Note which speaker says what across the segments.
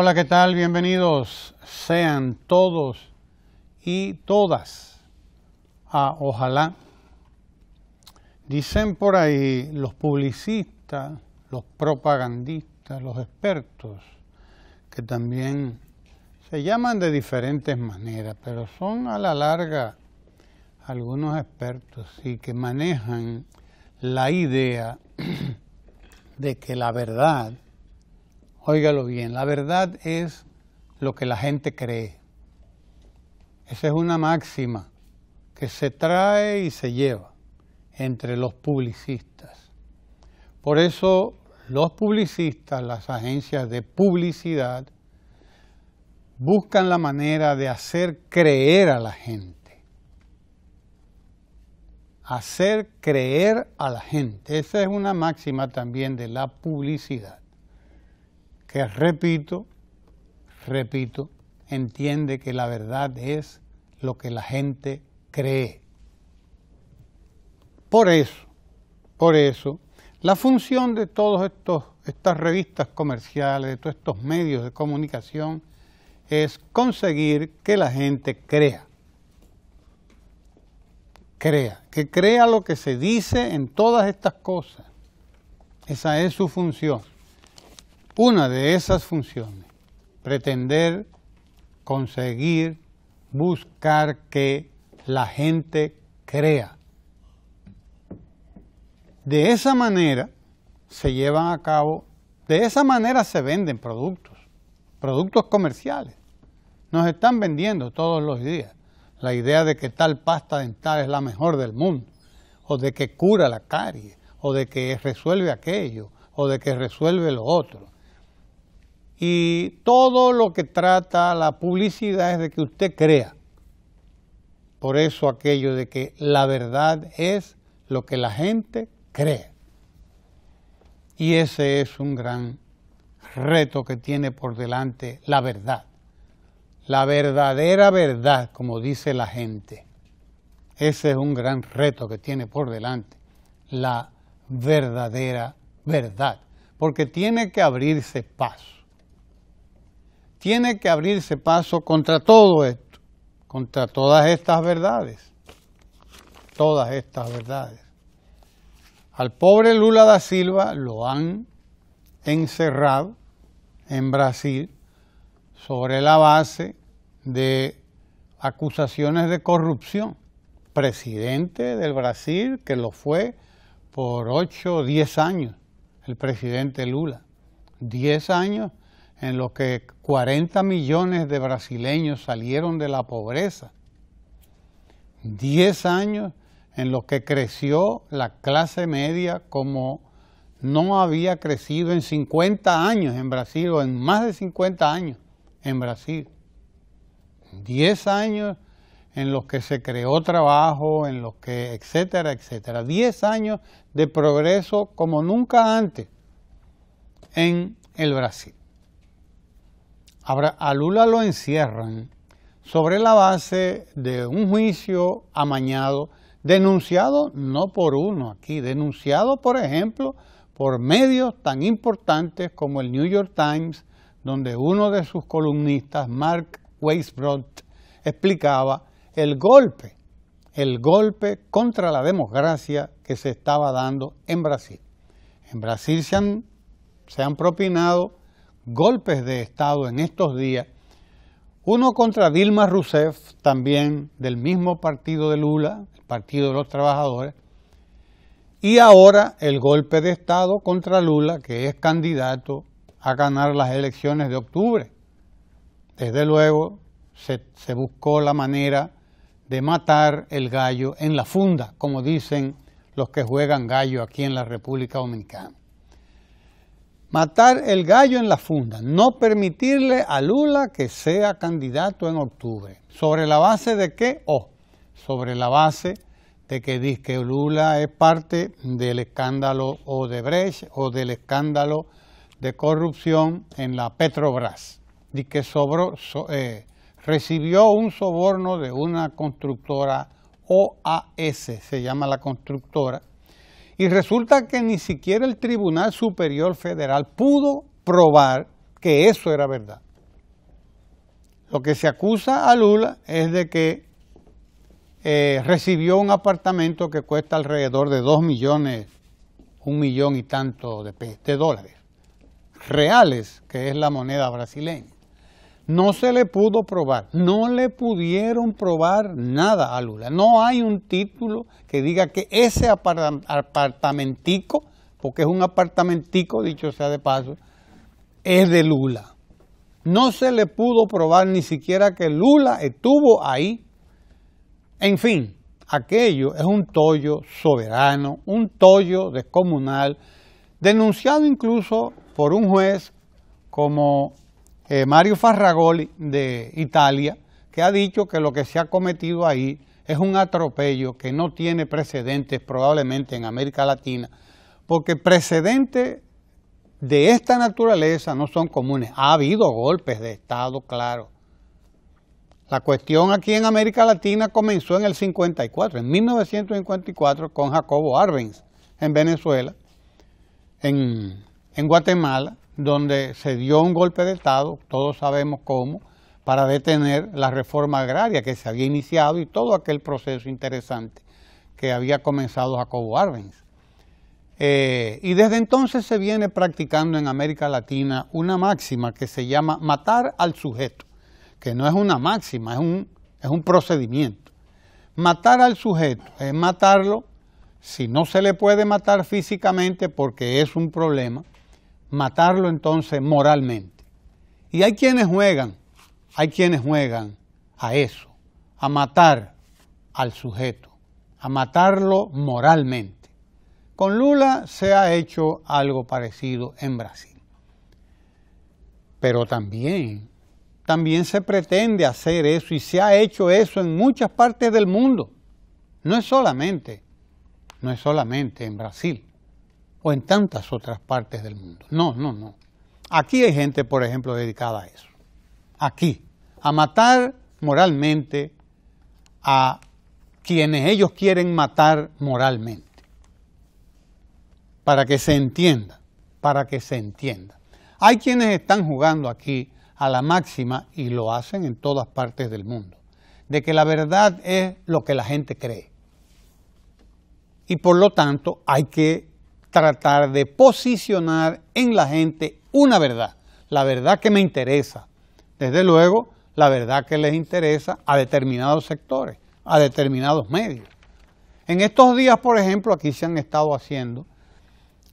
Speaker 1: Hola, ¿qué tal? Bienvenidos sean todos y todas a Ojalá. Dicen por ahí los publicistas, los propagandistas, los expertos, que también se llaman de diferentes maneras, pero son a la larga algunos expertos y que manejan la idea de que la verdad Óigalo bien, la verdad es lo que la gente cree. Esa es una máxima que se trae y se lleva entre los publicistas. Por eso los publicistas, las agencias de publicidad, buscan la manera de hacer creer a la gente. Hacer creer a la gente. Esa es una máxima también de la publicidad que, repito, repito, entiende que la verdad es lo que la gente cree. Por eso, por eso, la función de todas estas revistas comerciales, de todos estos medios de comunicación, es conseguir que la gente crea. Crea, que crea lo que se dice en todas estas cosas. Esa es su función una de esas funciones, pretender, conseguir, buscar que la gente crea. De esa manera se llevan a cabo, de esa manera se venden productos, productos comerciales. Nos están vendiendo todos los días la idea de que tal pasta dental es la mejor del mundo, o de que cura la carie, o de que resuelve aquello, o de que resuelve lo otro. Y todo lo que trata la publicidad es de que usted crea. Por eso aquello de que la verdad es lo que la gente cree. Y ese es un gran reto que tiene por delante la verdad. La verdadera verdad, como dice la gente. Ese es un gran reto que tiene por delante. La verdadera verdad. Porque tiene que abrirse paso tiene que abrirse paso contra todo esto, contra todas estas verdades, todas estas verdades. Al pobre Lula da Silva lo han encerrado en Brasil sobre la base de acusaciones de corrupción. Presidente del Brasil, que lo fue por 8 o 10 años, el presidente Lula. 10 años en los que 40 millones de brasileños salieron de la pobreza, 10 años en los que creció la clase media como no había crecido en 50 años en Brasil o en más de 50 años en Brasil. 10 años en los que se creó trabajo, en los que, etcétera, etcétera. 10 años de progreso como nunca antes en el Brasil a Lula lo encierran sobre la base de un juicio amañado, denunciado no por uno aquí, denunciado, por ejemplo, por medios tan importantes como el New York Times, donde uno de sus columnistas, Mark Weisbrot, explicaba el golpe, el golpe contra la democracia que se estaba dando en Brasil. En Brasil se han propinado golpes de Estado en estos días, uno contra Dilma Rousseff, también del mismo partido de Lula, el Partido de los Trabajadores, y ahora el golpe de Estado contra Lula, que es candidato a ganar las elecciones de octubre. Desde luego, se, se buscó la manera de matar el gallo en la funda, como dicen los que juegan gallo aquí en la República Dominicana. Matar el gallo en la funda, no permitirle a Lula que sea candidato en octubre. ¿Sobre la base de qué? O, oh, sobre la base de que dice que Lula es parte del escándalo Odebrecht o del escándalo de corrupción en la Petrobras. Dice que eh, recibió un soborno de una constructora OAS, se llama la constructora, y resulta que ni siquiera el Tribunal Superior Federal pudo probar que eso era verdad. Lo que se acusa a Lula es de que eh, recibió un apartamento que cuesta alrededor de 2 millones, un millón y tanto de, de dólares, reales, que es la moneda brasileña. No se le pudo probar, no le pudieron probar nada a Lula. No hay un título que diga que ese apartamentico, porque es un apartamentico, dicho sea de paso, es de Lula. No se le pudo probar ni siquiera que Lula estuvo ahí. En fin, aquello es un tollo soberano, un tollo descomunal, denunciado incluso por un juez como eh, Mario Farragoli de Italia, que ha dicho que lo que se ha cometido ahí es un atropello que no tiene precedentes probablemente en América Latina, porque precedentes de esta naturaleza no son comunes. Ha habido golpes de Estado, claro. La cuestión aquí en América Latina comenzó en el 54, en 1954, con Jacobo Arbenz en Venezuela, en Guatemala, donde se dio un golpe de Estado, todos sabemos cómo, para detener la reforma agraria que se había iniciado y todo aquel proceso interesante que había comenzado Jacobo Arbenz. Eh, y desde entonces se viene practicando en América Latina una máxima que se llama matar al sujeto, que no es una máxima, es un, es un procedimiento. Matar al sujeto es matarlo si no se le puede matar físicamente porque es un problema, matarlo entonces moralmente. Y hay quienes juegan, hay quienes juegan a eso, a matar al sujeto, a matarlo moralmente. Con Lula se ha hecho algo parecido en Brasil. Pero también, también se pretende hacer eso y se ha hecho eso en muchas partes del mundo. No es solamente, no es solamente en Brasil o en tantas otras partes del mundo. No, no, no. Aquí hay gente, por ejemplo, dedicada a eso. Aquí. A matar moralmente a quienes ellos quieren matar moralmente. Para que se entienda, para que se entienda. Hay quienes están jugando aquí a la máxima, y lo hacen en todas partes del mundo, de que la verdad es lo que la gente cree. Y por lo tanto hay que tratar de posicionar en la gente una verdad, la verdad que me interesa. Desde luego, la verdad que les interesa a determinados sectores, a determinados medios. En estos días, por ejemplo, aquí se han estado haciendo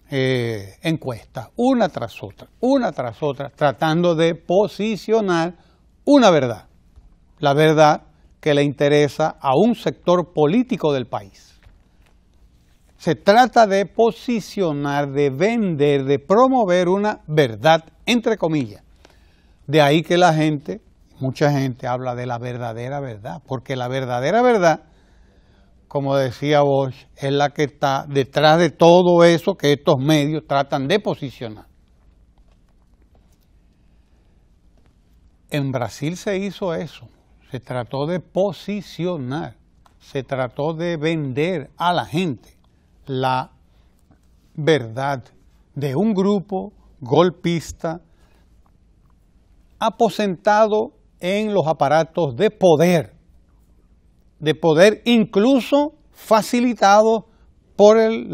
Speaker 1: eh, encuestas, una tras otra, una tras otra, tratando de posicionar una verdad, la verdad que le interesa a un sector político del país. Se trata de posicionar, de vender, de promover una verdad, entre comillas. De ahí que la gente, mucha gente habla de la verdadera verdad, porque la verdadera verdad, como decía Bosch, es la que está detrás de todo eso que estos medios tratan de posicionar. En Brasil se hizo eso, se trató de posicionar, se trató de vender a la gente la verdad de un grupo golpista aposentado en los aparatos de poder, de poder incluso facilitado por, el,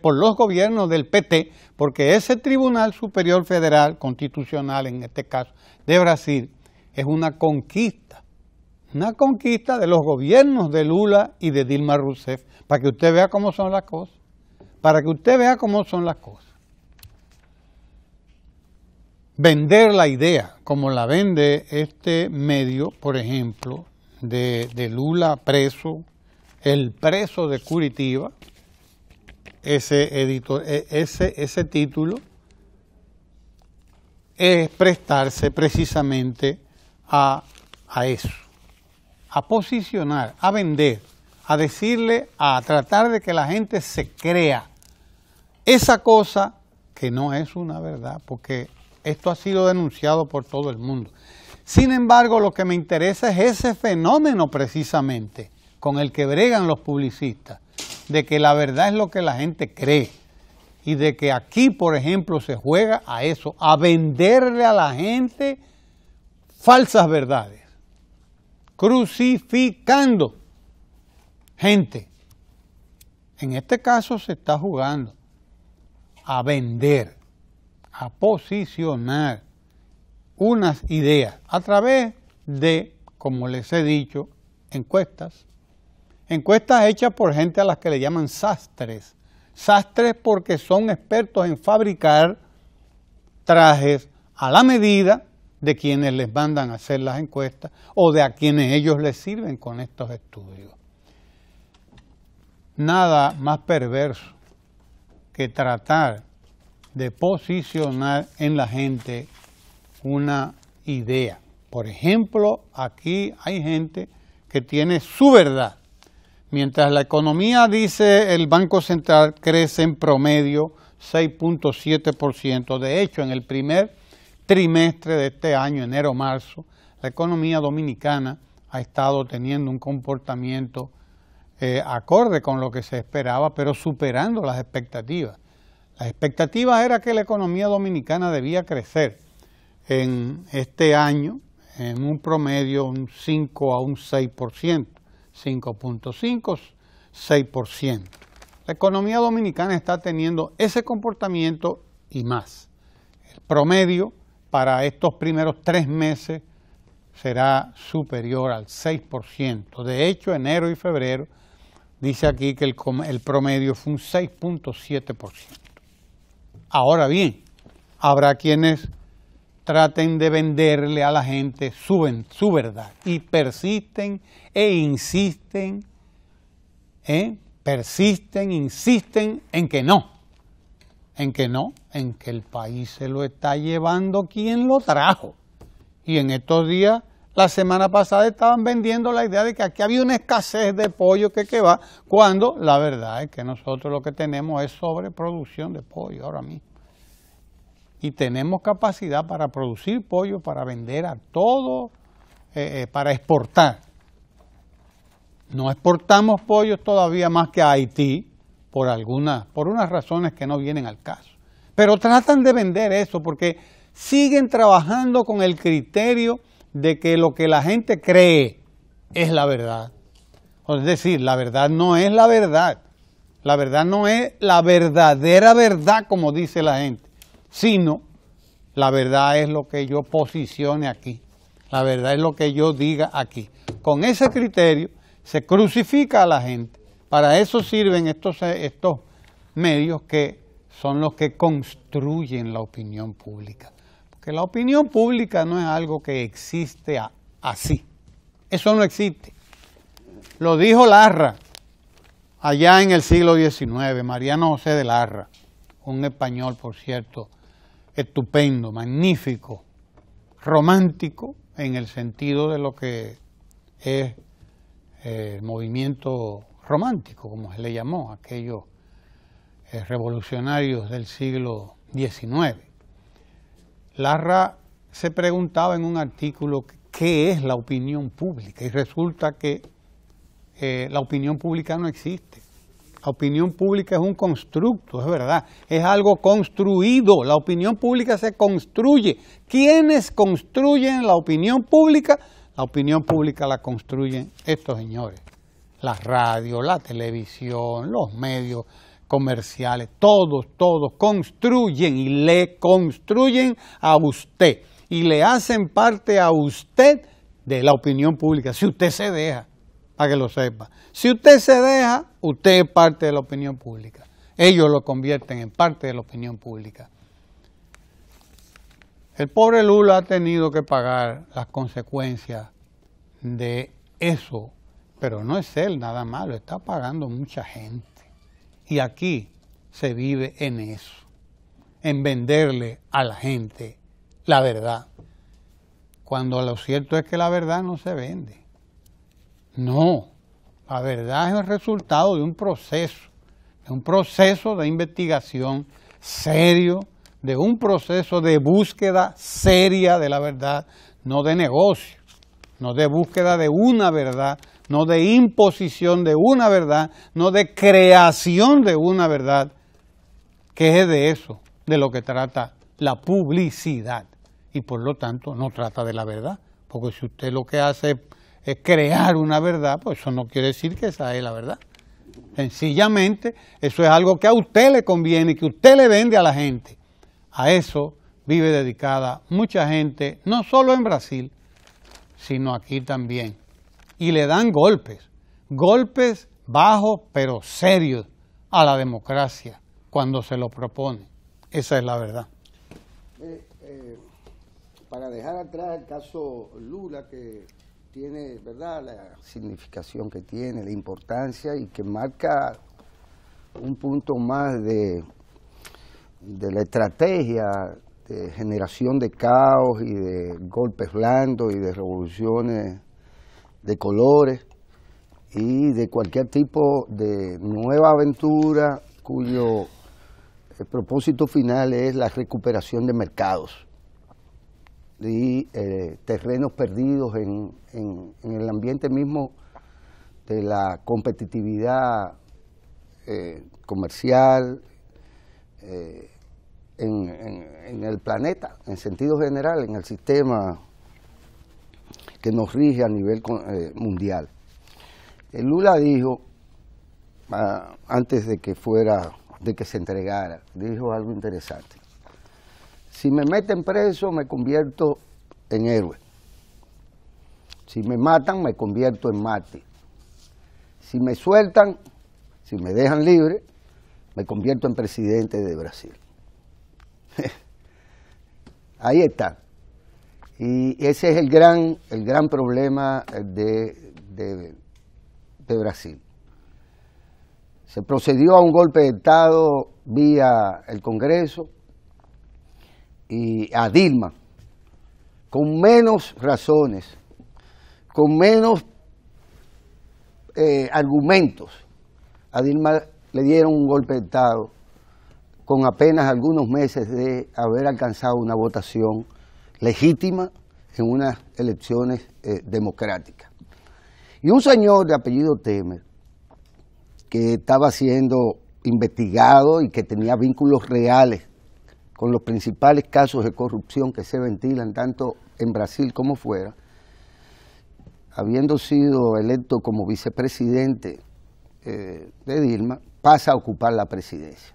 Speaker 1: por los gobiernos del PT, porque ese Tribunal Superior Federal Constitucional, en este caso de Brasil, es una conquista, una conquista de los gobiernos de Lula y de Dilma Rousseff para que usted vea cómo son las cosas, para que usted vea cómo son las cosas. Vender la idea, como la vende este medio, por ejemplo, de, Lula preso, el preso de Curitiba, ese, editor, e, ese, ese título, es prestarse precisamente a eso, a posicionar, a vender a decirle, a tratar de que la gente se crea esa cosa que no es una verdad, porque esto ha sido denunciado por todo el mundo. Sin embargo, lo que me interesa es ese fenómeno precisamente con el que bregan los publicistas, de que la verdad es lo que la gente cree y de que aquí, por ejemplo, se juega a eso, a venderle a la gente falsas verdades, crucificando gente, en este caso se está jugando a vender, a posicionar unas ideas a través de, como les he dicho, encuestas. Encuestas hechas por gente a las que le llaman sastres. Sastres porque son expertos en fabricar trajes a la medida de quienes les mandan a hacer las encuestas o de a quienes ellos les sirven con estos estudios nada más perverso que tratar de posicionar en la gente una idea. Por ejemplo, aquí hay gente que tiene su verdad. Mientras la economía, dice el Banco Central, crece en promedio 6.7%. De hecho, en el primer trimestre de este año, enero-marzo, la economía dominicana ha estado teniendo un comportamiento eh, acorde con lo que se esperaba, pero superando las expectativas. Las expectativas era que la economía dominicana debía crecer en este año en un promedio un 5 a un 6%, 5.5, 6%. La economía dominicana está teniendo ese comportamiento y más. El promedio para estos primeros tres meses será superior al 6%. De hecho, enero y febrero dice aquí que el, promedio fue un 6.7%. Ahora bien, habrá quienes traten de venderle a la gente su, su verdad y persisten e insisten, ¿eh? persisten, insisten en que no, en que no, en que el país se lo está llevando quien lo trajo. Y en estos días la semana pasada estaban vendiendo la idea de que aquí había una escasez de pollo que, que va, cuando la verdad es que nosotros lo que tenemos es sobreproducción de pollo ahora mismo. Y tenemos capacidad para producir pollo, para vender a todo, eh, eh, para exportar. No exportamos pollo todavía más que a Haití, por, algunas, por unas razones que no vienen al caso. Pero tratan de vender eso porque siguen trabajando con el criterio de que lo que la gente cree es la verdad. Es decir, la verdad no es la verdad. La verdad no es la verdadera verdad como dice la gente, sino la verdad es lo que yo posicione aquí. La verdad es lo que yo diga aquí. Con ese criterio se crucifica a la gente. Para eso sirven estos, estos medios que son los que construyen la opinión pública que la opinión pública no es algo que existe así. Eso no existe. Lo dijo Larra allá en el siglo XIX, Mariano José de Larra, un español, por cierto, estupendo, magnífico, romántico en el sentido de lo que es eh, el movimiento romántico, como se le llamó, aquellos eh, revolucionarios del siglo XIX. Larra se preguntaba en un artículo qué es la opinión pública y resulta que eh, la opinión pública no existe. La opinión pública es un constructo, es verdad, es algo construido. La opinión pública se construye. ¿Quiénes construyen la opinión pública? La opinión pública la construyen estos señores. La radio, la televisión, los medios, comerciales, todos, todos construyen y le construyen a usted y le hacen parte a usted de la opinión pública, si usted se deja, para que lo sepa. Si usted se deja, usted es parte de la opinión pública. Ellos lo convierten en parte de la opinión pública. El pobre Lula ha tenido que pagar las consecuencias de eso, pero no es él nada más, lo está pagando mucha gente. Y aquí se vive en eso, en venderle a la gente la verdad, cuando lo cierto es que la verdad no se vende. No, la verdad es el resultado de un proceso, de un proceso de investigación serio, de un proceso de búsqueda seria de la verdad, no de negocio, no de búsqueda de una verdad, no de imposición de una verdad, no de creación de una verdad, que es de eso, de lo que trata la publicidad. Y por lo tanto no trata de la verdad, porque si usted lo que hace es crear una verdad, pues eso no quiere decir que esa es la verdad. Sencillamente, eso es algo que a usted le conviene, que usted le vende a la gente. A eso vive dedicada mucha gente, no solo en Brasil, sino aquí también y le dan golpes, golpes bajos pero serios a la democracia cuando se lo propone. Esa es la verdad.
Speaker 2: Eh, para dejar atrás el caso Lula, que tiene, ¿verdad?, la significación que tiene, la importancia y que marca un punto más de, de la estrategia de generación de caos y de golpes blandos y de revoluciones de colores y de cualquier tipo de nueva aventura cuyo eh, propósito final es la recuperación de mercados y eh, terrenos perdidos en, el ambiente mismo de la competitividad eh, comercial en, en el planeta, en sentido general, en el sistema que nos rige a nivel eh, mundial. El eh, Lula dijo, ah, antes de que fuera, de que se entregara, dijo algo interesante. Si me meten preso, me convierto en héroe. Si me matan, me convierto en mártir. Si me sueltan, si me dejan libre, me convierto en presidente de Brasil. Ahí está. Y ese es el gran, el gran problema eh, de, Brasil. Se procedió a un golpe de Estado vía el Congreso y a Dilma, con menos razones, con menos eh, argumentos. A Dilma le dieron un golpe de Estado con apenas algunos meses de haber alcanzado una votación legítima en unas elecciones eh, democráticas. Y un señor de apellido Temer, que estaba siendo investigado y que tenía vínculos reales con los principales casos de corrupción que se ventilan tanto en Brasil como fuera, habiendo sido electo como vicepresidente eh, de Dilma, pasa a ocupar la presidencia.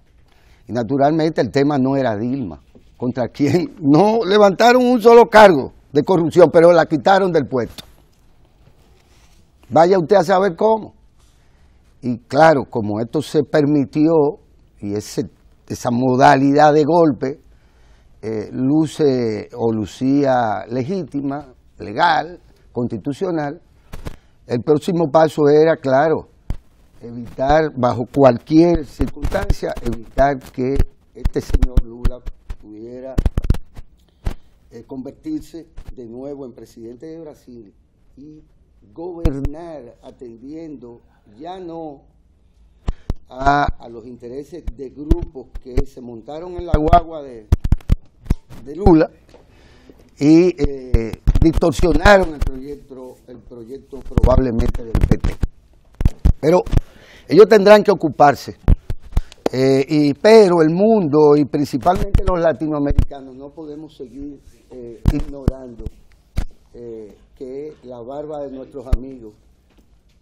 Speaker 2: Y naturalmente el tema no era Dilma, contra quien no levantaron un solo cargo de corrupción, pero la quitaron del puesto. Vaya usted a saber cómo. Y claro, como esto se permitió y esa modalidad de golpe eh, luce o lucía legítima, legal, constitucional, el próximo paso era, claro, evitar, bajo cualquier circunstancia, evitar que este señor pudiera eh, convertirse de nuevo en presidente de Brasil y gobernar atendiendo ya no a, los intereses de grupos que se montaron en la guagua de, de Lula y eh, distorsionaron el proyecto, el proyecto probablemente del PT. Pero ellos tendrán que ocuparse eh, y, pero el mundo y principalmente los latinoamericanos no podemos seguir eh, ignorando eh, que la barba de nuestros amigos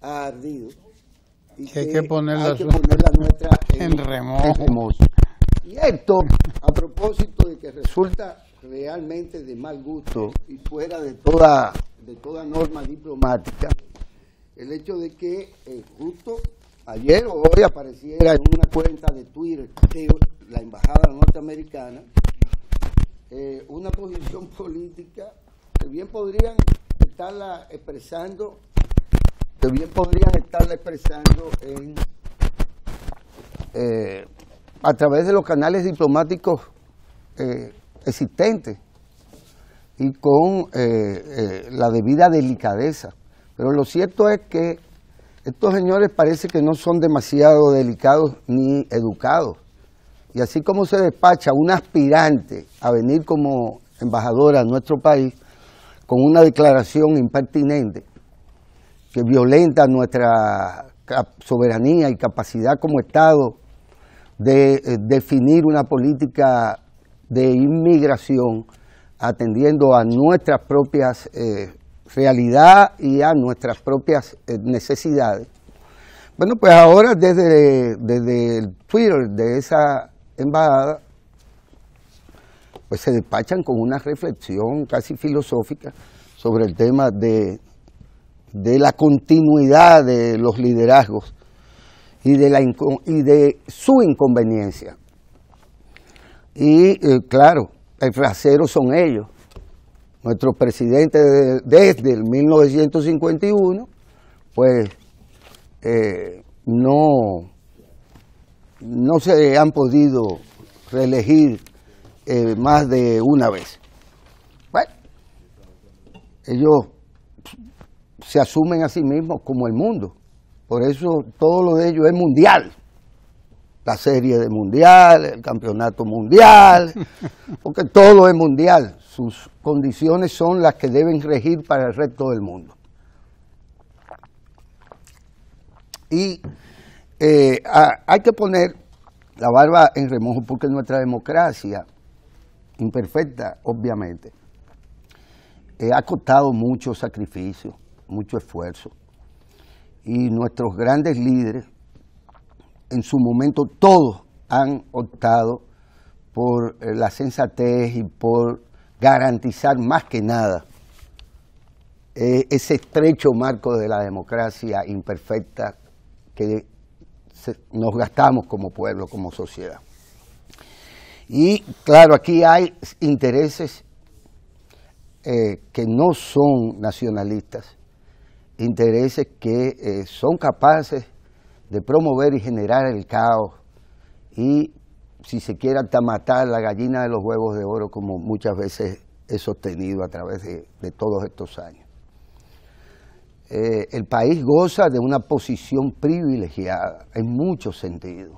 Speaker 2: ha ardido y que hay que, poner la nuestra en, Y esto, a propósito de que resulta realmente de mal gusto y fuera de toda, de toda norma diplomática, el hecho de que justo ayer o hoy apareciera en una cuenta de Twitter de la Embajada Norteamericana eh, una posición política que bien podrían estarla expresando, que bien podrían estarla expresando eh, a través de los canales diplomáticos eh, existentes y con la debida delicadeza. Pero lo cierto es que estos señores parece que no son demasiado delicados ni educados. Y así como se despacha un aspirante a venir como embajadora a nuestro país con una declaración impertinente que violenta nuestra soberanía y capacidad como Estado de eh, definir una política de inmigración atendiendo a nuestras propias eh, realidad y a nuestras propias eh, necesidades. Bueno, pues ahora desde, desde el Twitter de esa embajada, pues se despachan con una reflexión casi filosófica sobre el tema de, la continuidad de los liderazgos y de, la, y de su inconveniencia. Y eh, claro, el rasero son ellos, nuestro presidente desde el 1951, pues eh, no, no se han podido reelegir eh, más de una vez. Bueno, ellos se asumen a sí mismos como el mundo, por eso todo lo de ellos es mundial la serie de mundial, el campeonato mundial, porque todo es mundial. Sus condiciones son las que deben regir para el resto del mundo. Y eh, hay que poner la barba en remojo porque nuestra democracia, imperfecta obviamente, eh, ha costado mucho sacrificio, mucho esfuerzo. Y nuestros grandes líderes en su momento todos han optado por eh, la sensatez y por garantizar más que nada eh, ese estrecho marco de la democracia imperfecta que nos gastamos como pueblo, como sociedad. Y claro, aquí hay intereses eh, que no son nacionalistas, intereses que son capaces de promover y generar el caos y, si se quiere, hasta matar la gallina de los huevos de oro, como muchas veces he sostenido a través de, todos estos años. Eh, el país goza de una posición privilegiada en muchos sentidos.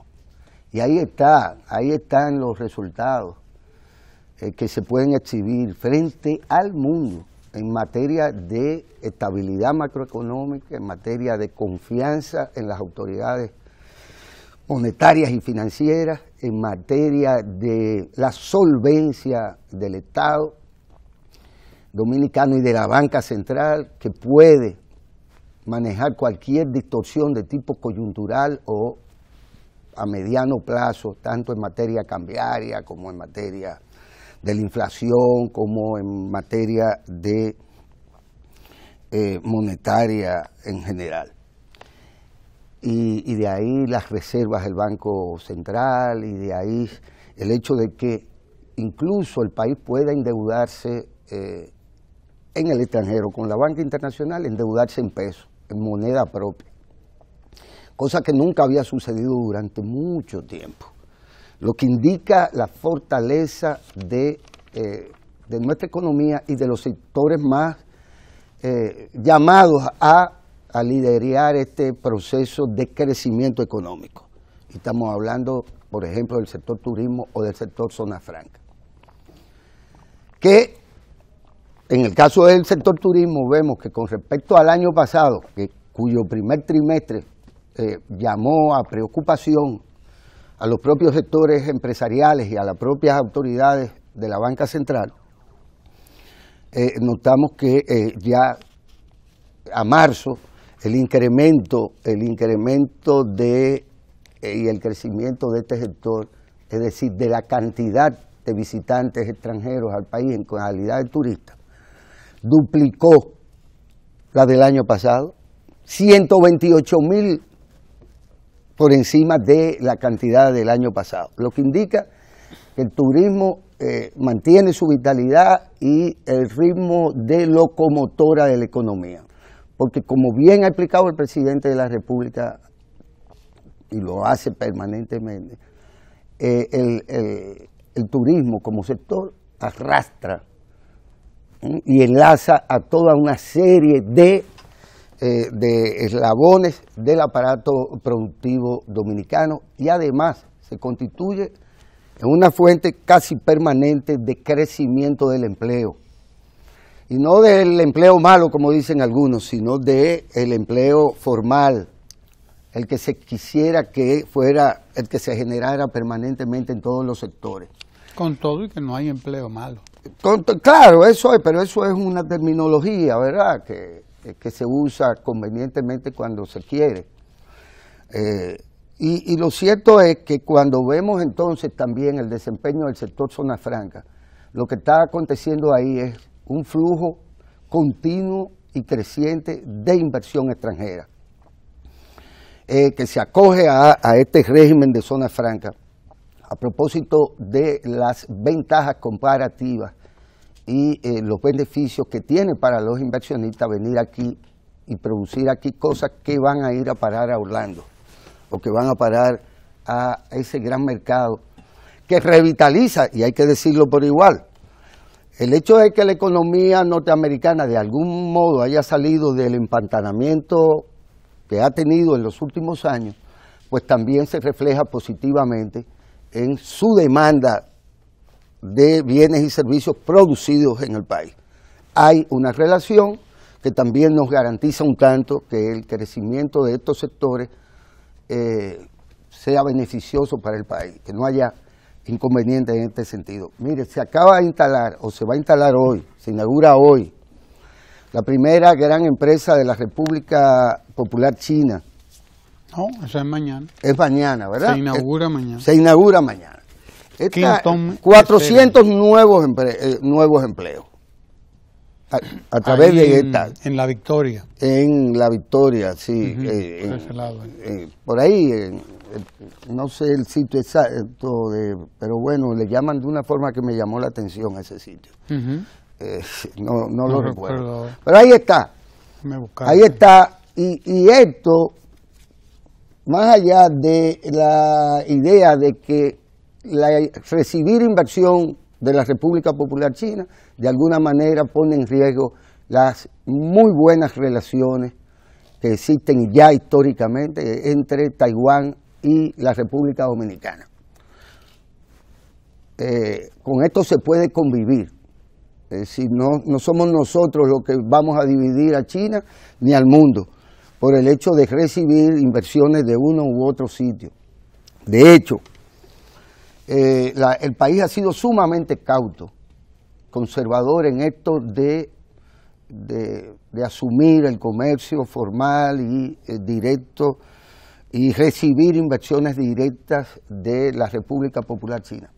Speaker 2: Y ahí está, ahí están los resultados eh, que se pueden exhibir frente al mundo en materia de estabilidad macroeconómica, en materia de confianza en las autoridades monetarias y financieras, en materia de la solvencia del Estado dominicano y de la banca central, que puede manejar cualquier distorsión de tipo coyuntural o a mediano plazo, tanto en materia cambiaria como en materia de la inflación como en materia de eh, monetaria en general. Y, de ahí las reservas del Banco Central y de ahí el hecho de que incluso el país pueda endeudarse eh, en el extranjero con la banca internacional, endeudarse en pesos, en moneda propia, cosa que nunca había sucedido durante mucho tiempo lo que indica la fortaleza eh, de, nuestra economía y de los sectores más eh, llamados a, a liderar este proceso de crecimiento económico. Estamos hablando, por ejemplo, del sector turismo o del sector zona franca. Que en el caso del sector turismo vemos que con respecto al año pasado, cuyo primer trimestre eh, llamó a preocupación a los propios sectores empresariales y a las propias autoridades de la banca central, eh, notamos que eh, ya a marzo el incremento, el incremento de eh, y el crecimiento de este sector, es decir, de la cantidad de visitantes extranjeros al país en calidad de turistas, duplicó la del año pasado. 128 mil por encima de la cantidad del año pasado, lo que indica que el turismo eh, mantiene su vitalidad y el ritmo de locomotora de la economía. Porque como bien ha explicado el presidente de la República, y lo hace permanentemente, eh, el, turismo como sector arrastra ¿eh? y enlaza a toda una serie de eh, de eslabones del aparato productivo dominicano y además se constituye en una fuente casi permanente de crecimiento del empleo. Y no del empleo malo, como dicen algunos, sino del el empleo formal, el que se quisiera que fuera, el que se generara permanentemente en todos los sectores.
Speaker 1: Con todo y que no hay empleo malo.
Speaker 2: claro, eso hay, pero eso es una terminología, ¿verdad? Que eh, que se usa convenientemente cuando se quiere. Eh, y, lo cierto es que cuando vemos entonces también el desempeño del sector zona franca, lo que está aconteciendo ahí es un flujo continuo y creciente de inversión extranjera, eh, que se acoge a este régimen de zona franca a propósito de las ventajas comparativas y eh, los beneficios que tiene para los inversionistas venir aquí y producir aquí cosas que van a ir a parar a Orlando o que van a parar a ese gran mercado que revitaliza, y hay que decirlo por igual, el hecho de que la economía norteamericana de algún modo haya salido del empantanamiento que ha tenido en los últimos años, pues también se refleja positivamente en su demanda de bienes y servicios producidos en el país. Hay una relación que también nos garantiza un tanto que el crecimiento de estos sectores eh, sea beneficioso para el país, que no haya inconvenientes en este sentido. Mire, se acaba de instalar o se va a instalar hoy, se inaugura hoy, la primera gran empresa de la República Popular China.
Speaker 1: No, oh, eso es mañana.
Speaker 2: Es mañana, ¿verdad? Se inaugura mañana. Se inaugura mañana. 400 nuevos, eh, nuevos empleos a, través de esta. En, la victoria. En la victoria, sí. Eh, eh, por, ahí, no sé el sitio exacto, pero bueno, le llaman de una forma que me llamó la atención a ese sitio. no, lo recuerdo. Pero ahí está. ahí está. y esto, más allá de la idea de que recibir inversión de la República Popular China de alguna manera pone en riesgo las muy buenas relaciones que existen ya históricamente entre Taiwán y la República Dominicana. Eh, con esto se puede convivir. Es no, no somos nosotros los que vamos a dividir a China ni al mundo por el hecho de recibir inversiones de uno u otro sitio. De hecho, eh, el país ha sido sumamente cauto, conservador en esto de, asumir el comercio formal y eh, directo y recibir inversiones directas de la República Popular China.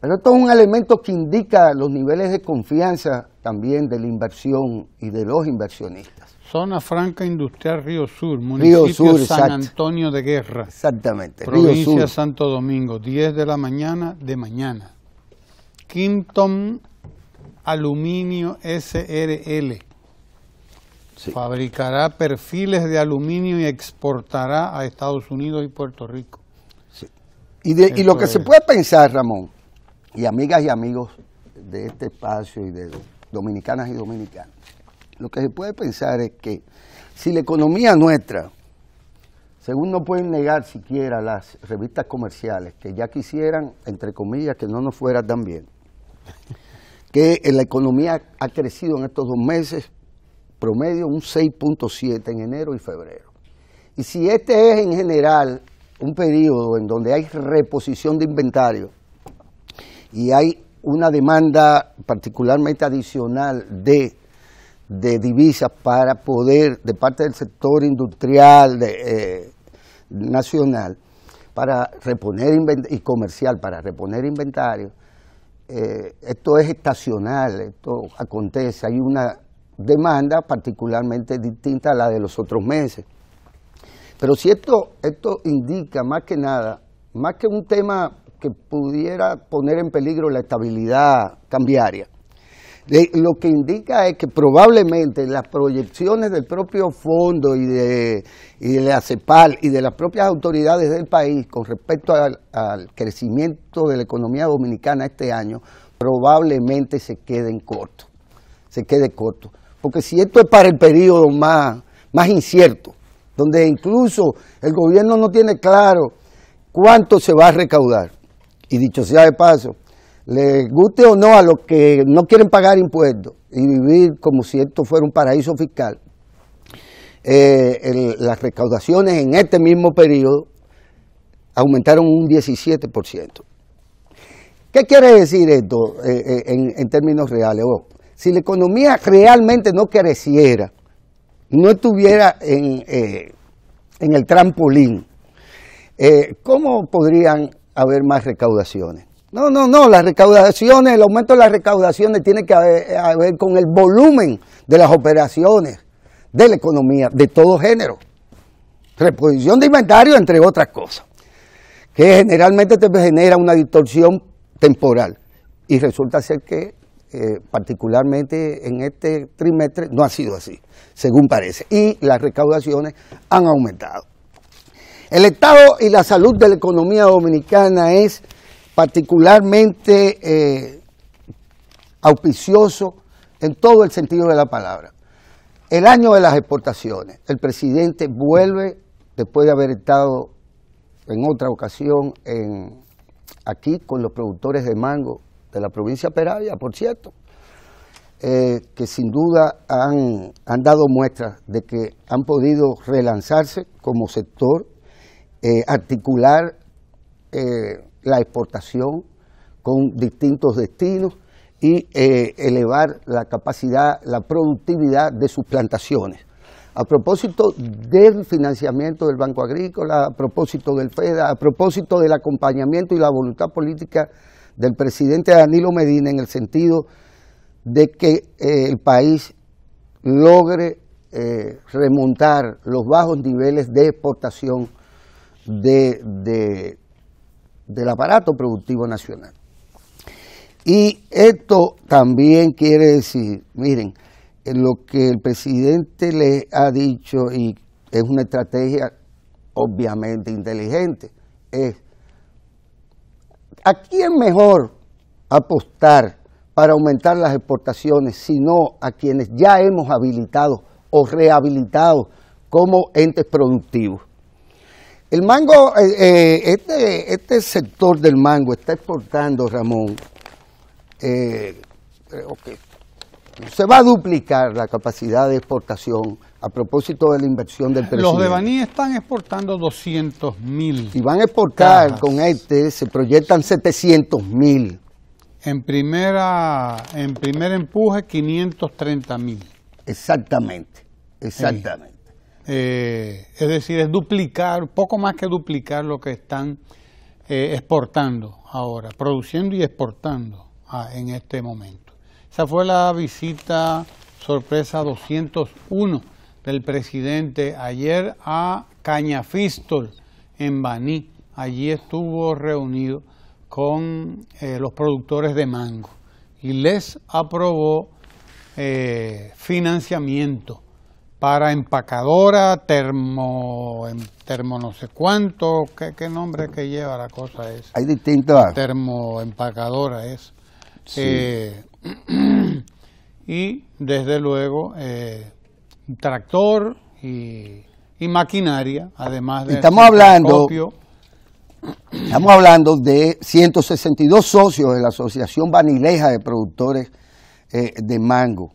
Speaker 2: Pero esto es un elemento que indica los niveles de confianza también de la inversión y de los inversionistas.
Speaker 1: Zona Franca Industrial Río Sur, municipio San Antonio de Guerra. Exactamente, Provincia Santo Domingo, 10 de la mañana de mañana. Quinton Aluminio SRL. Fabricará perfiles de aluminio y exportará a Estados Unidos y Puerto Rico.
Speaker 2: Y, lo que se puede pensar, Ramón, y amigas y amigos de este espacio y de dominicanas y dominicanos, lo que se puede pensar es que si la economía nuestra, según no pueden negar siquiera las revistas comerciales, que ya quisieran, entre comillas, que no nos fuera tan bien, que la economía ha crecido en estos dos meses promedio un 6.7 en enero y febrero. Y si este es en general un periodo en donde hay reposición de inventario y hay una demanda particularmente adicional de de divisas para poder, de parte del sector industrial eh, nacional, para reponer y comercial, para reponer inventario, eh, esto es estacional, esto acontece, hay una demanda particularmente distinta a la de los otros meses. Pero si esto indica más que nada, más que un tema que pudiera poner en peligro la estabilidad cambiaria, lo que indica es que probablemente las proyecciones del propio fondo y de, la CEPAL y de las propias autoridades del país con respecto al, crecimiento de la economía dominicana este año probablemente se queden cortos, se quede corto. Porque si esto es para el periodo más incierto, donde incluso el gobierno no tiene claro cuánto se va a recaudar, y dicho sea de paso, le guste o no a los que no quieren pagar impuestos y vivir como si esto fuera un paraíso fiscal, eh, las recaudaciones en este mismo periodo aumentaron un 17%. ¿Qué quiere decir esto eh, eh, en, términos reales? Oh, si la economía realmente no creciera, no estuviera en el trampolín, ¿cómo podrían haber más recaudaciones? No, no, no, las recaudaciones, el aumento de las recaudaciones tiene que eh, ver con el volumen de las operaciones de la economía de todo género. Reposición de inventario, entre otras cosas, que generalmente te genera una distorsión temporal. Y resulta ser que eh, particularmente en este trimestre, no ha sido así, según parece. Y las recaudaciones han aumentado. El estado y la salud de la economía dominicana es particularmente eh, auspicioso en todo el sentido de la palabra. El año de las exportaciones, el presidente vuelve, después de haber estado en otra ocasión aquí con los productores de mango de la provincia de Peravia, por cierto, eh, que sin duda han, dado muestras de que han podido relanzarse como sector, eh, articular la exportación con distintos destinos y eh, elevar la capacidad, la productividad de sus plantaciones. A propósito del financiamiento del Banco Agrícola, a propósito del FEDA, a propósito del acompañamiento y la voluntad política del presidente Danilo Medina en el sentido de que eh, el país logre eh, remontar los bajos niveles de exportación de, del aparato productivo nacional. Y esto también quiere decir, miren, lo que el presidente le ha dicho y es una estrategia obviamente inteligente, es ¿a quién mejor apostar para aumentar las exportaciones sino a quienes ya hemos habilitado o rehabilitado como entes productivos? El mango, eh, eh, este, este sector del mango está exportando, Ramón, eh, creo que se va a duplicar la capacidad de exportación a propósito de la inversión del presidente. Los de
Speaker 1: Baní están exportando 200 mil. Y van a exportar
Speaker 2: con este, se proyectan 700 mil. En,
Speaker 1: primera, en primer empuje, 530 mil. Exactamente, exactamente. Eh, es decir, es duplicar, poco más que duplicar lo que están eh, exportando ahora, produciendo y exportando ah, en este momento. Esa fue la visita sorpresa 201 del presidente ayer a Cañafistol, en Baní. Allí estuvo reunido con eh, los productores de mango y les aprobó financiamiento para empacadora, termo, em, termo no sé cuánto, ¿qué, nombre que lleva la cosa es.
Speaker 2: Hay distintas.
Speaker 1: Termo empacadora es. Eh, y desde luego eh, tractor y, maquinaria, además de... Estamos hablando...
Speaker 2: Estamos hablando de 162 socios de la Asociación Vanileja de Productores eh, de Mango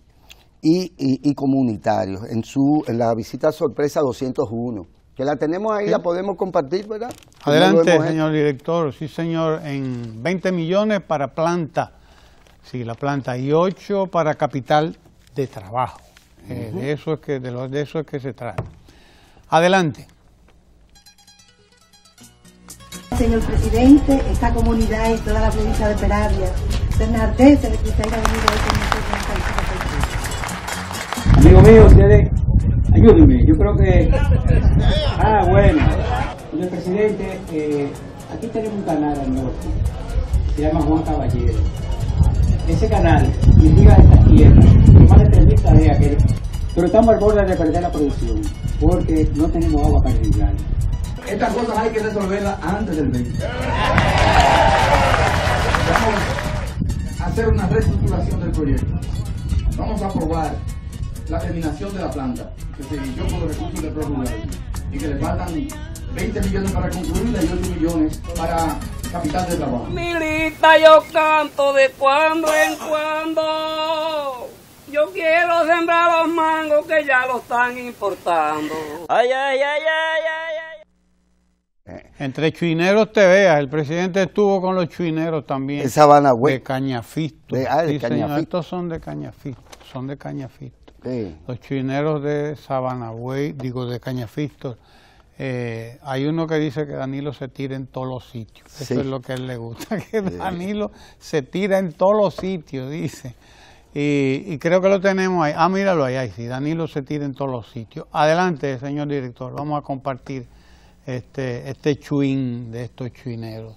Speaker 2: y, y, comunitarios, en, su, en la visita sorpresa 201. Que la tenemos ahí, la podemos compartir, ¿verdad? Adelante,
Speaker 1: señor director. Sí, señor, en 20 millones para planta. Sí, la planta y 8 para capital de trabajo. Eh, de, eso es que, de, lo, de eso es que se trata. Adelante. Señor presidente, esta comunidad y toda la provincia de Peravia se enardece de que a Amigo mío, ustedes, ayúdenme. Yo creo que.
Speaker 2: Ah, bueno. Señor presidente, eh, aquí tenemos un canal al norte. Se llama Juan Caballero. Ese canal estas esta tierra. Más de 3.000 tareas que. Pero estamos al borde de perder la producción porque no tenemos agua para irrigar. Estas cosas hay que resolverlas antes del 20. Vamos a hacer una reestructuración del proyecto. Vamos a aprobar la terminación de la planta, que se inició con los recursos de propio y que le faltan 20 millones para concluir y 8 millones para capital de trabajo. Milita, yo canto de cuando en cuando. Yo quiero sembrar los mangos que ya lo están importando. Ay, ay, ay, ay, ay.
Speaker 1: ay. Entre chuineros te veas, el presidente estuvo con los chuineros también. De Cañafisto. De, ah, de Cañafisto. estos son de cañafito son de Cañafisto. Los chineros de sabanagüey digo de Cañafisto, eh, hay uno que dice que Danilo se tira en todos los sitios. Eso es lo que él le gusta, que Danilo se tira en todos los sitios, dice. Y, creo que lo tenemos ahí. Ah, míralo ahí, ahí sí, Danilo se tira en todos los sitios. Adelante, señor director, vamos a compartir este, este chuín de estos chuineros.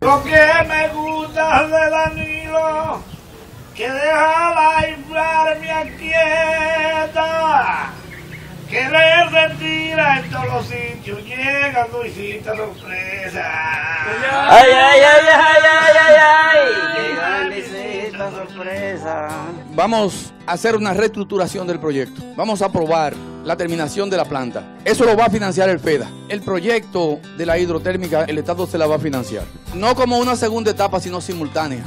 Speaker 1: Lo que me gusta de Danilo, que deja la los sitios. Ay, ay, ay, ay, ay, ay, ay.
Speaker 2: Vamos a hacer una reestructuración del proyecto. Vamos a probar la terminación de la planta. Eso lo va a financiar el FEDA. El proyecto de la hidrotérmica, el Estado se la va a financiar. No como una segunda etapa, sino simultánea.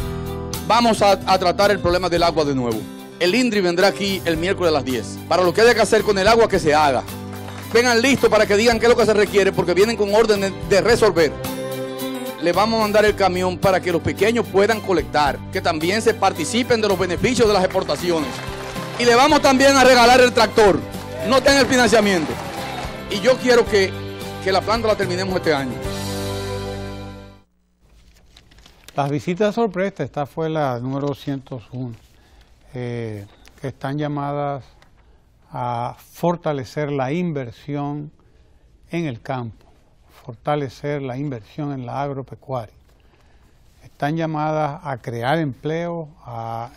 Speaker 2: Vamos a, tratar el problema del agua de nuevo. El INDRI vendrá aquí el miércoles a las 10. Para lo que haya que hacer con el agua que se haga vengan listos para que digan qué es lo que se requiere, porque vienen con órdenes de resolver. Le vamos a mandar el camión para que los pequeños puedan colectar, que también se participen de los beneficios de las exportaciones. Y le vamos también a regalar el tractor, no tenga el financiamiento. Y yo quiero que, la planta la terminemos este año.
Speaker 1: Las visitas sorpresa, esta fue la número 101, eh, que están llamadas a fortalecer la inversión en el campo, fortalecer la inversión en la agropecuaria. Están llamadas a crear empleo,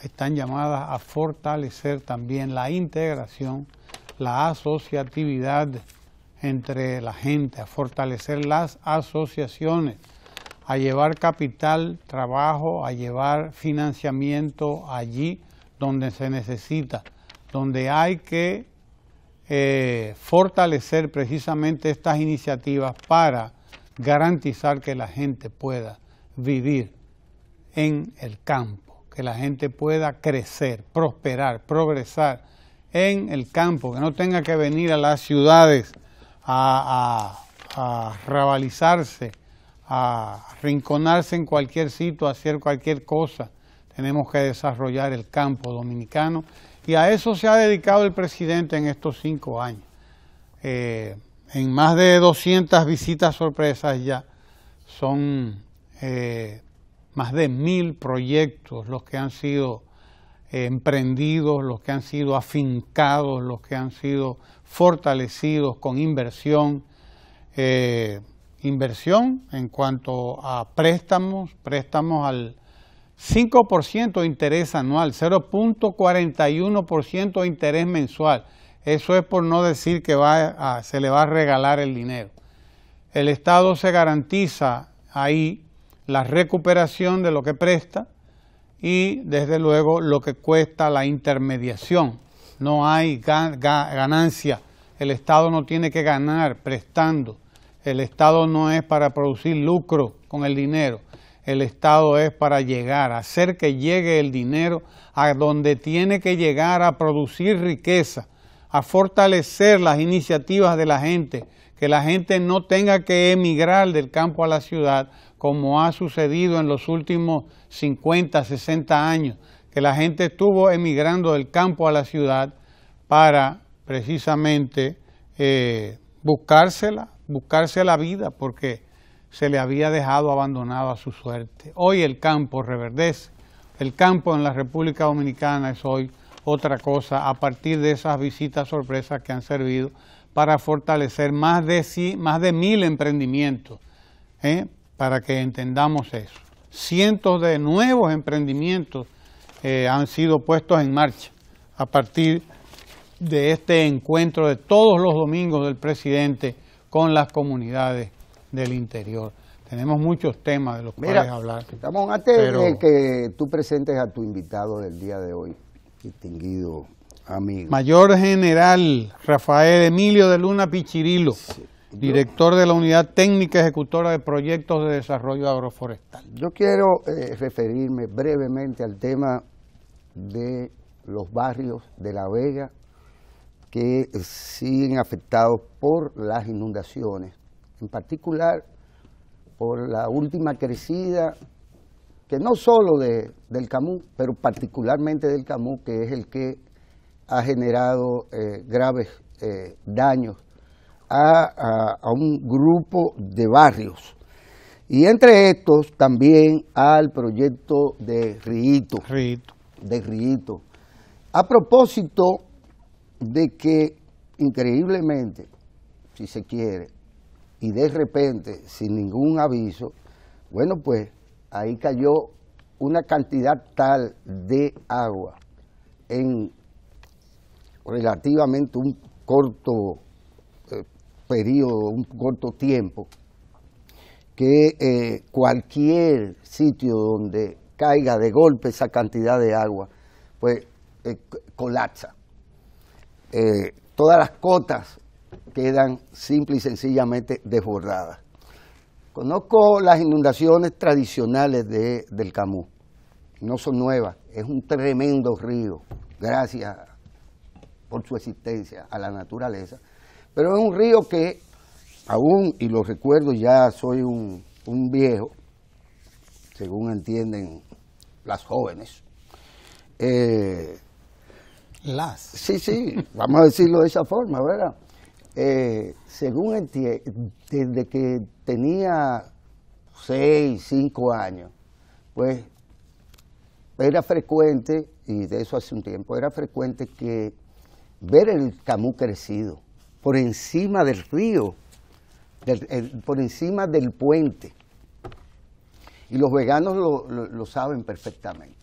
Speaker 1: están llamadas a fortalecer también la integración, la asociatividad entre la gente, a fortalecer las asociaciones, a llevar capital, trabajo, a llevar financiamiento allí donde se necesita donde hay que eh, fortalecer precisamente estas iniciativas para garantizar que la gente pueda vivir en el campo, que la gente pueda crecer, prosperar, progresar en el campo, que no tenga que venir a las ciudades a, a rabalizarse, a rinconarse en cualquier sitio, a hacer cualquier cosa. Tenemos que desarrollar el campo dominicano y a eso se ha dedicado el presidente en estos cinco años. Eh, en más de 200 visitas sorpresas ya, son eh, más de mil proyectos los que han sido eh, emprendidos, los que han sido afincados, los que han sido fortalecidos con inversión. inversión en cuanto a préstamos, préstamos al, 5% de interés anual, 0.41% de interés mensual. Eso es por no decir que va se le va a regalar el dinero. El Estado se garantiza ahí la recuperación de lo que presta y desde luego lo que cuesta la intermediación. No hay ganancia. El Estado no tiene que ganar prestando. El Estado no es para producir lucro con el dinero el Estado es para llegar, hacer que llegue el dinero a donde tiene que llegar, a producir riqueza, a fortalecer las iniciativas de la gente, que la gente no tenga que emigrar del campo a la ciudad, como ha sucedido en los últimos 50, 60 años, que la gente estuvo emigrando del campo a la ciudad para precisamente eh, buscársela, buscarse la vida, porque se le había dejado abandonado a su suerte. Hoy el campo reverdece, el campo en la República Dominicana es hoy otra cosa a partir de esas visitas sorpresas que han servido para fortalecer más de, más de mil emprendimientos, ¿eh? para que entendamos eso. Cientos de nuevos emprendimientos eh, han sido puestos en marcha a partir de este encuentro de todos los domingos del presidente con las comunidades del interior. Tenemos muchos temas de los
Speaker 2: que cuales hablar. estamos antes de que tú presentes a tu invitado del día de hoy, distinguido amigo.
Speaker 1: Mayor General Rafael Emilio de Luna Pichirilo, director de la Unidad Técnica Ejecutora de Proyectos de Desarrollo Agroforestal.
Speaker 2: Yo quiero eh, referirme brevemente al tema de los barrios de La Vega que siguen afectados por las inundaciones en particular por la última crecida, que no solo del Camus, pero particularmente del Camus, que es el que ha generado eh, graves eh, daños a, un grupo de barrios. Y entre estos también al proyecto de Rito De Riito. A propósito de que, increíblemente, si se quiere, y de repente, sin ningún aviso, bueno, pues ahí cayó una cantidad tal de agua en relativamente un corto eh, periodo, un corto tiempo, que eh, cualquier sitio donde caiga de golpe esa cantidad de agua, pues eh, colapsa. todas las cotas quedan simple y sencillamente desbordadas. Conozco las inundaciones tradicionales del Camus, no son nuevas, es un tremendo río, gracias por su existencia a la naturaleza, pero es un río que aún, y lo recuerdo, ya soy un, viejo, según entienden las jóvenes. Eh, las. Sí, sí, vamos a decirlo de esa forma, ¿verdad? Eh, según entiendo, desde que tenía 6, 5 años, pues era frecuente, y de eso hace un tiempo, era frecuente que ver el camú crecido por encima del río, por encima del puente. Y los veganos lo, saben perfectamente.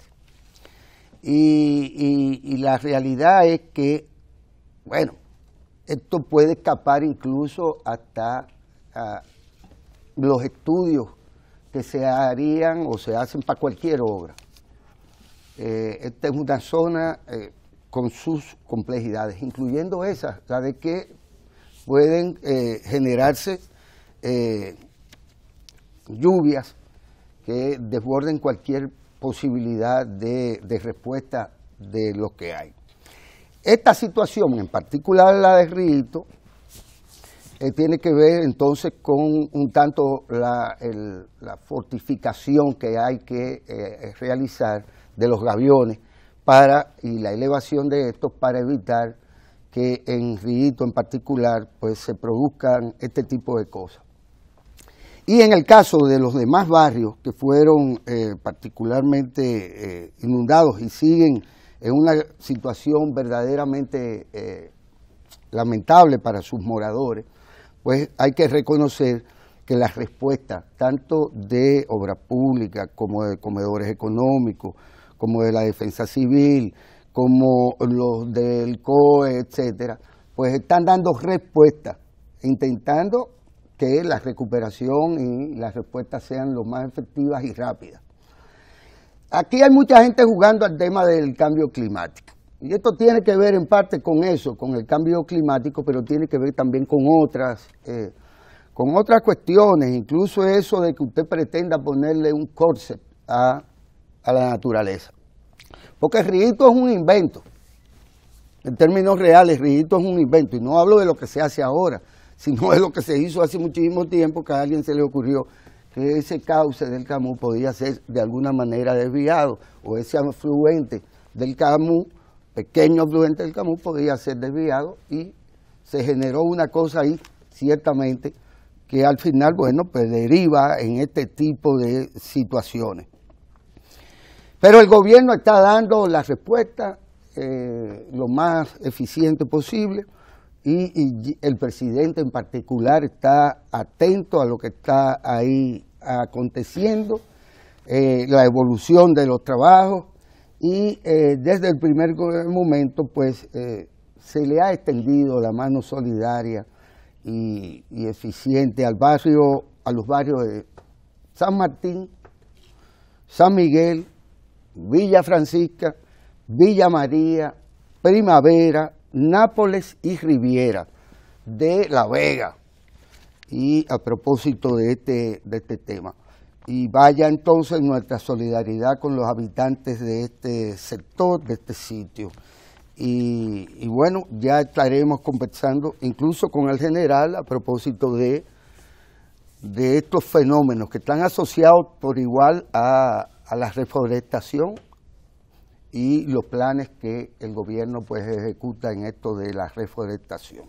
Speaker 2: y la realidad es que, bueno, esto puede escapar incluso hasta ah, los estudios que se harían o se hacen para cualquier obra. Eh, esta es una zona eh, con sus complejidades, incluyendo esa, la de que pueden eh, generarse lluvias que desborden cualquier posibilidad de respuesta de lo que hay. Esta situación, en particular la de Rito, eh, tiene que ver entonces con un tanto la, fortificación que hay que eh, realizar de los gaviones y la elevación de estos para evitar que en Rito en particular pues, se produzcan este tipo de cosas. Y en el caso de los demás barrios que fueron eh, particularmente inundados y siguen en una situación verdaderamente eh, lamentable para sus moradores, pues hay que reconocer que las respuestas tanto de Obras Públicas, como de comedores económicos, como de la defensa civil, como los del COE, etcétera, pues están dando respuestas, intentando que la recuperación y las respuestas sean lo más efectivas y rápidas. Aquí hay mucha gente jugando al tema del cambio climático. Y esto tiene que ver en parte con eso, con el cambio climático, pero tiene que ver también con otras, eh, con otras cuestiones, incluso eso de que usted pretenda ponerle un corset a, la naturaleza. Porque ríito es un invento. En términos reales, ríito es un invento. Y no hablo de lo que se hace ahora, sino de lo que se hizo hace muchísimo tiempo que a alguien se le ocurrió que ese cauce del Camus podía ser de alguna manera desviado o ese afluente del Camus, pequeño afluente del Camus, podía ser desviado y se generó una cosa ahí, ciertamente, que al final, bueno, pues deriva en este tipo de situaciones. Pero el gobierno está dando la respuesta eh, lo más eficiente posible y, el presidente en particular está atento a lo que está ahí aconteciendo, eh, la evolución de los trabajos y eh, desde el primer momento pues eh, se le ha extendido la mano solidaria y, y, eficiente al barrio, a los barrios de San Martín, San Miguel, Villa Francisca, Villa María, Primavera, Nápoles y Riviera de La Vega. Y a propósito de este, de este tema. Y vaya entonces nuestra solidaridad con los habitantes de este sector, de este sitio. Y, bueno, ya estaremos conversando incluso con el general a propósito de, de estos fenómenos que están asociados por igual a, a la reforestación, y los planes que el gobierno pues ejecuta en esto de la reforestación.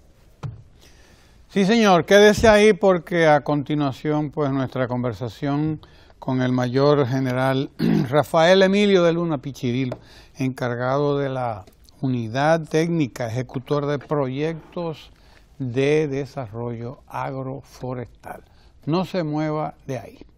Speaker 1: Sí, señor, quédese ahí porque a continuación pues nuestra conversación con el mayor general Rafael Emilio de Luna Pichiril, encargado de la unidad técnica, ejecutor de proyectos de desarrollo agroforestal. No se mueva de ahí.